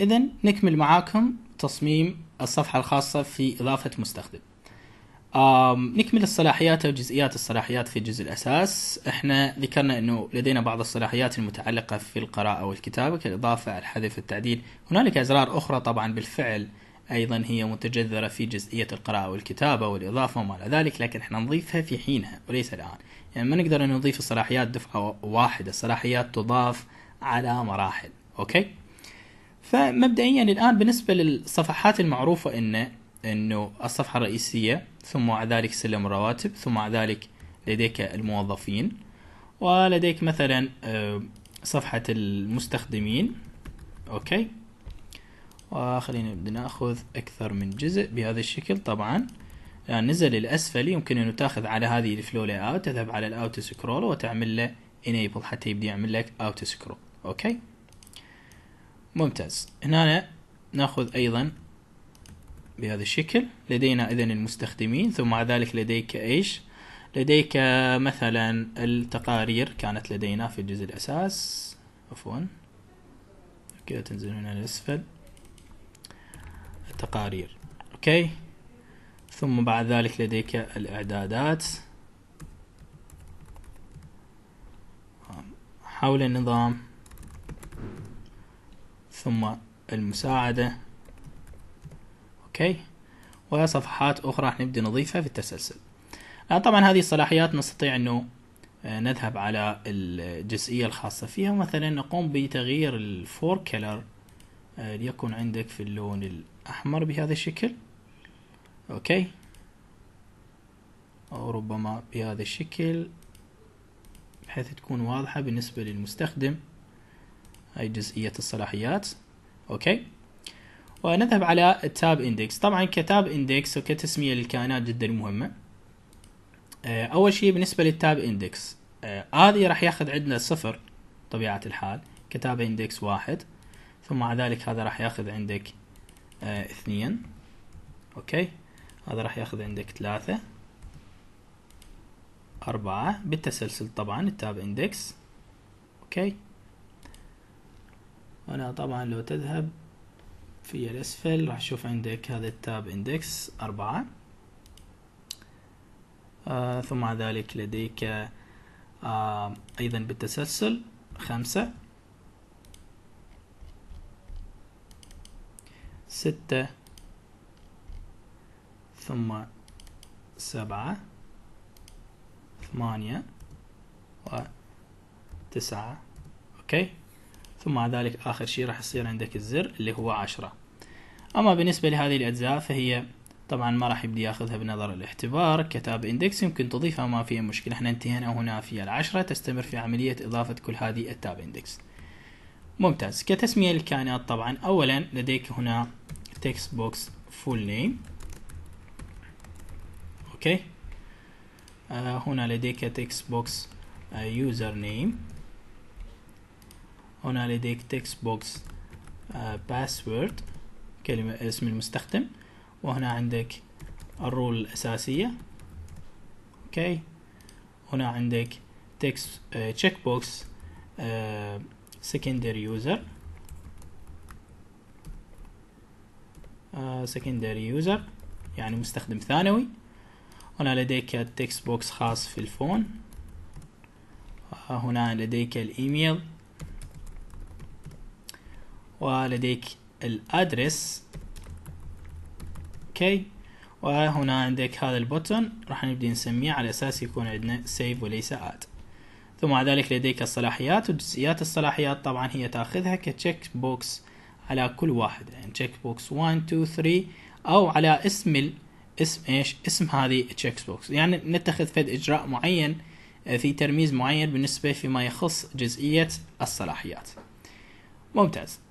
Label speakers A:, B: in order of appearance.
A: اذا نكمل معاكم تصميم الصفحه الخاصه في اضافه مستخدم نكمل الصلاحيات او جزئيات الصلاحيات في جزء الاساس احنا ذكرنا انه لدينا بعض الصلاحيات المتعلقه في القراءه والكتابه كالاضافه الحذف التعديل هنالك ازرار اخرى طبعا بالفعل ايضا هي متجذره في جزئيه القراءه والكتابه والاضافه وما الى ذلك لكن احنا نضيفها في حينها وليس الان يعني ما نقدر ان نضيف الصلاحيات دفعه واحده الصلاحيات تضاف على مراحل اوكي فمبدئيا الان بالنسبه للصفحات المعروفه انه انه الصفحه الرئيسيه ثم بعد ذلك سلم الرواتب ثم بعد ذلك لديك الموظفين ولديك مثلا آه، صفحه المستخدمين اوكي وخلينا نبدا ناخذ اكثر من جزء بهذا الشكل طبعا يعني نزل الاسفل يمكن انه تاخذ على هذه الفلو لاي اوت تذهب على الاوت سكرول وتعمل له انيبل حتى يبدا يعمل لك اوت سكرول اوكي ممتاز هنا ناخذ ايضا بهذا الشكل لدينا اذا المستخدمين ثم مع ذلك لديك ايش لديك مثلا التقارير كانت لدينا في الجزء الاساس عفوا كذا تنزل من الاسفل التقارير اوكي ثم بعد ذلك لديك الاعدادات حول النظام ثم المساعدة أوكي وصفحات أخرى راح نبدأ نضيفها في التسلسل الآن آه، طبعا هذه الصلاحيات نستطيع أنه آه، نذهب على الجزئية الخاصة فيها مثلا نقوم بتغيير الفور كلر آه، ليكون عندك في اللون الأحمر بهذا الشكل أوكي أو ربما بهذا الشكل بحيث تكون واضحة بالنسبة للمستخدم هاي جزئية الصلاحيات أوكي ونذهب على التاب اندكس طبعا كتاب اندكس وكتسمية للكائنات جدا مهمة آه، أول شيء بالنسبة للتاب اندكس آه، هذه راح ياخذ عندنا صفر طبيعة الحال كتاب اندكس واحد ثم مع ذلك هذا راح ياخذ عندك آه، اثنين أوكي هذا راح ياخذ عندك ثلاثة أربعة بالتسلسل طبعا التاب اندكس أوكي هنا طبعا لو تذهب في الأسفل راح تشوف عندك هذا التاب اندكس أربعة آه ثم مع ذلك لديك آه أيضا بالتسلسل خمسة ستة ثم سبعة ثمانية وتسعة أوكي ثم مع ذلك آخر شيء راح يصير عندك الزر اللي هو عشرة أما بالنسبة لهذه الأجزاء فهي طبعا ما راح يبدي ياخذها بنظر الاختبار كتاب اندكس يمكن تضيفها ما فيها مشكلة احنا انتهينا هنا في العشرة تستمر في عملية إضافة كل هذه التاب اندكس ممتاز كتسمية للكائنات طبعا أولا لديك هنا تكست بوكس فول نيم اوكي آه هنا لديك تكست بوكس يوزر نيم هنا لديك تكست بوكس باسورد آه، كلمة اسم المستخدم وهنا عندك الرول الأساسية اوكي هنا عندك تكست تشيك بوكس سكندري يوزر سكندري يوزر يعني مستخدم ثانوي هنا لديك تكست بوكس خاص في الفون آه، هنا لديك الايميل ولديك الادرس اوكي وهنا عندك هذا البوتون راح نبدي نسميه على اساس يكون عندنا سيف وليس اد ثم بعد ذلك لديك الصلاحيات وجزئيات الصلاحيات طبعا هي تاخذها كتشيك بوكس على كل واحد يعني تشيك بوكس 1 2 3 او على اسم اسم ايش اسم هذه التشيك بوكس يعني نتخذ فد اجراء معين آه، في ترميز معين بالنسبة فيما يخص جزئية الصلاحيات ممتاز